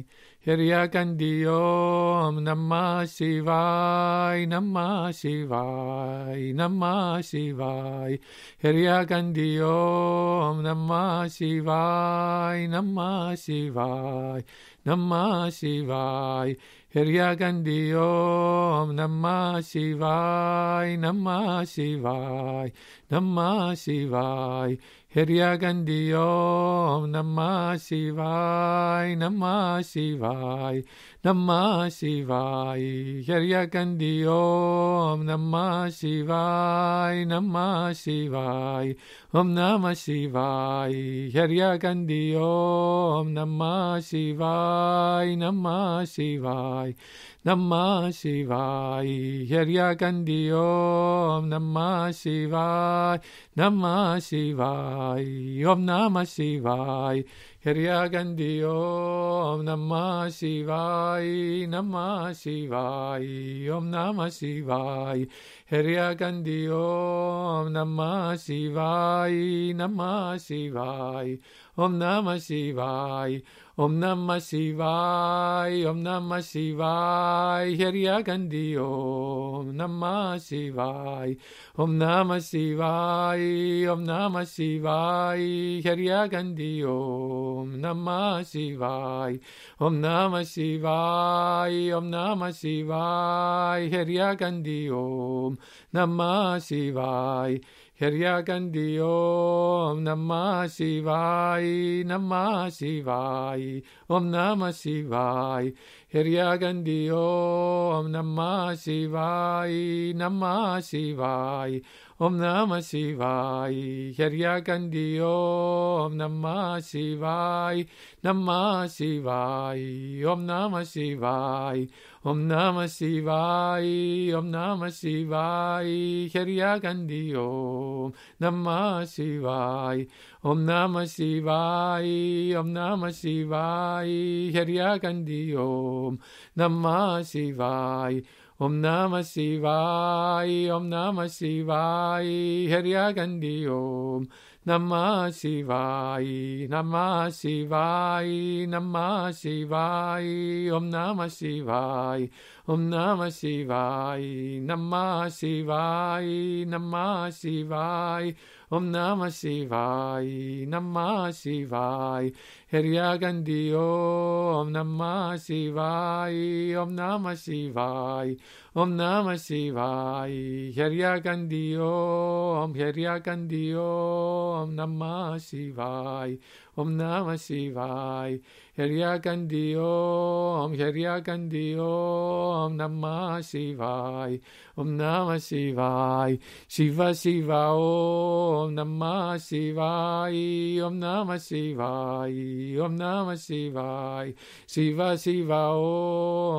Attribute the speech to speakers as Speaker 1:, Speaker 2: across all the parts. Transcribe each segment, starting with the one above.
Speaker 1: சிவாய் ஹிரியகந்தியோம் நம்மா சிவாய் நம்மா சிவாய் நம்மா சிவாய் ஹிரியகந்தியோம் நம்மா சிவாய் நம்மா சிவாய் நம்மா சிவாய் यर्यागन्धि ॐ नमः शिवाय नमः शिवाय नमः शिवाय हर्यागन्धि ॐ नमः शिवाय नमः शिवाय नमः शिवाय हर्यागन्धि ॐ नमः शिवाय नमः शिवाय ॐ नमः शिवाय हर्यागन्धि ॐ नमः शिवाय नमः शिवाय शिवाय नमः शिवाय हर्यागन्धि ॐ नमः शिवाय नमः शिवाय ॐ नमः शिवाय हर्यागन्धि ॐ नमः शिवाय नमः शिवाय ॐ नमः शिवाय हर्यागन्धि ओम नमः शिवाय नमः शिवाय ॐ नमः शिवाय Om Namah Shivaya, Om Namah Shivaya, Hirya Gandhi, Om Namah Shivaya, Om Namah Shivaya, Om Namah Shivaya, Hirya Gandhi, Om Namah Shivaya, Om Namah Shivaya, Om Namah Shivaya, Hirya Gandhi, Om Namah Shivaya. Hirya Gandhi Om Namah Shivaya, Namah Shivaya. Om Namah Shivaya. हिरण्यगंधि ओम नमः शिवाय नमः शिवाय ओम नमः शिवाय हिरण्यगंधि ओम नमः शिवाय नमः शिवाय ओम नमः शिवाय ओम नमः शिवाय ओम नमः शिवाय हिरण्यगंधि ओम नमः शिवाय ओम नमः शिवाय ओम नमः शिवाय हिरण्यगंधि ओम ओम नमः शिवाय ओम नमः शिवाय ओम नमः शिवाय हरिया गंधी ओम नमः शिवाय नमः शिवाय नमः शिवाय ओम नमः शिवाय ओम नमः शिवाय नमः शिवाय नमः शिवाय Om Namah Shivai, Namah Shivai, Hariya Gandhi Om Namah Shivai, Om Namah Shivai, Om Namah Shivaya Hiryakandiyo Om Hiryakandiyo Om Namah Shivaya Om Namah Shivaya Hiryakandiyo Om Hiryakandiyo Om Namah Shivaya Om Namah Shivaya Shiva Shiva Om Namah Shivaya Om Namah Shivaya Om Namah Shivaya Shiva Shiva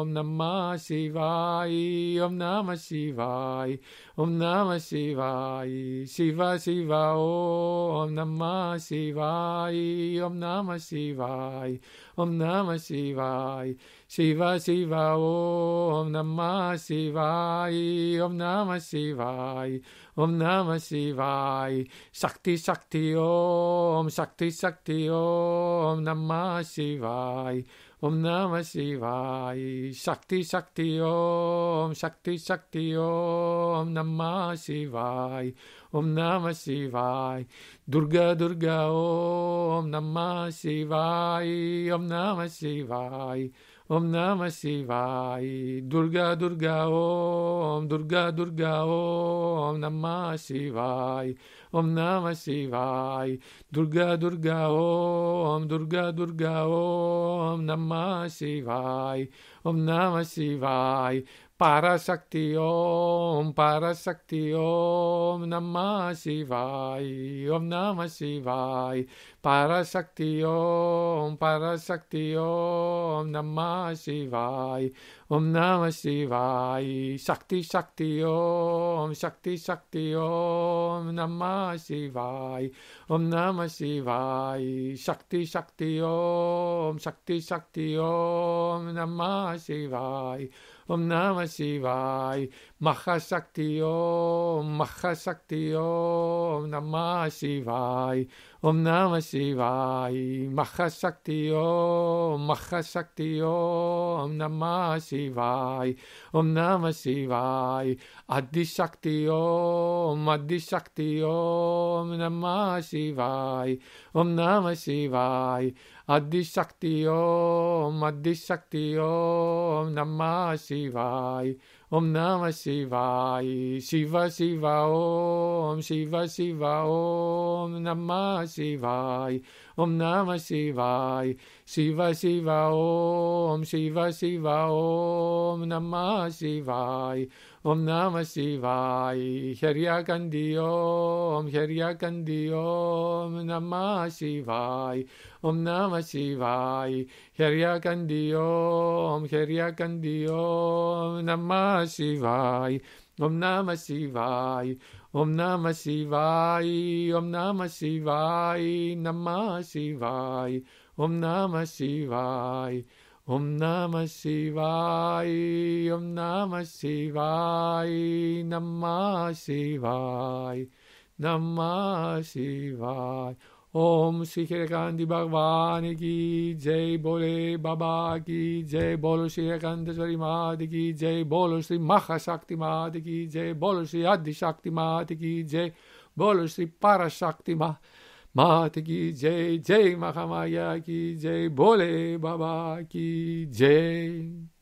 Speaker 1: Om Namah Shivaya Om Namah Shivai, Om Namah Shivai, Shiva Shiva Om Namah Shivai, Om Namah Shivai, Om Namah Shivai, Shiva Shiva Om Namah Shivai, Om Namah Shivai. Om Namah Shivaya. Shakti Shakti Om. Shakti Shakti Om. Namah Shivaya. Om Namah Shivaya. Shakti Shakti Om. Shakti Shakti Om. Namah Shivaya. Om Namah Shivaya. Durga Durga Om. Namah Shivaya. Om Namah Shivaya. Ом Нама Сивай, Дурга Дурга Ом, Дурга Дурга Ом, Нама Сивай, Ом Нама Сивай, Дурга Дурга Ом, Дурга Дурга Ом, Нама Сивай, ओम नमः शिवाय पाराशक्ति ओम पाराशक्ति ओम नमः शिवाय ओम नमः शिवाय पाराशक्ति ओम पाराशक्ति ओम नमः शिवाय ओम नमः शिवाय शक्ति शक्ति ओम शक्ति शक्ति ओम नमः शिवाय ओम नमः शिवाय शक्ति शक्ति ओम शक्ति शक्ति ओम नमः Shivaya. Om Namah Shivaya. Mahasakti Om. Mahasakti Om. Namah Shivaya. Om Namah Shivaya. Mahasakti Om. Mahasakti Om. Namah Shivaya. Om Namah Shivaya. Adishakti Om. Adi Adishakti Om. Namah Shivaya. Om Namah Shivaya. Adishakti Om. Adi Adishakti Om. Namah Shivaya. 幸い Om Namah Shivaya, Shiva Shiva Om, Shiva Shiva Om, Namah Shivaya, Om Namah Shivaya, Shiva Shiva Om, Shiva Shiva Om, Namah Shivaya, Om Namah Shivaya, Hariya Kandi Om, Hariya Kandi Om, Namah Shivaya, Om Namah Shivaya, Hariya Kandi Om, Hariya Kandi Om, Namah Namah Shivaya. Om Namah Shivaya. Om Namah Shivaya. Om Namah Shivaya. Namah Shivaya. Om Namah Shivaya. Om Namah Shivaya. Om Namah Shivaya. Namah Shivaya. Namah Shivaya. ओम श्री कांति भगवान की जय बोले बाबा की जय बोलो श्री कांतेश्वरी माध की जय बोलो श्री महाशक्ति माध की जय बोलो श्री आदिशक्ति मात की जय बोलो श्री पाराशक्ति मा मात की जय जय महामाया की जय बोले बाबा की जय